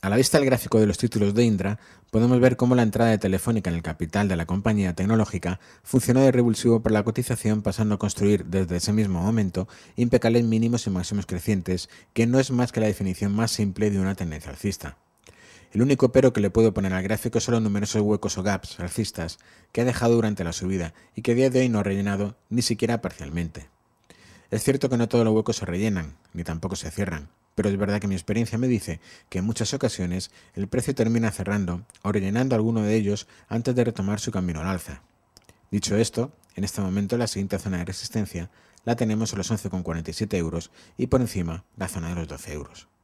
A la vista del gráfico de los títulos de Indra, podemos ver cómo la entrada de Telefónica en el capital de la compañía tecnológica funcionó de revulsivo para la cotización, pasando a construir desde ese mismo momento impecables mínimos y máximos crecientes, que no es más que la definición más simple de una tendencia alcista. El único pero que le puedo poner al gráfico son los numerosos huecos o gaps alcistas que ha dejado durante la subida y que a día de hoy no ha rellenado ni siquiera parcialmente. Es cierto que no todos los huecos se rellenan, ni tampoco se cierran pero es verdad que mi experiencia me dice que en muchas ocasiones el precio termina cerrando o rellenando alguno de ellos antes de retomar su camino al alza. Dicho esto, en este momento la siguiente zona de resistencia la tenemos a los 11,47 euros y por encima la zona de los 12 euros.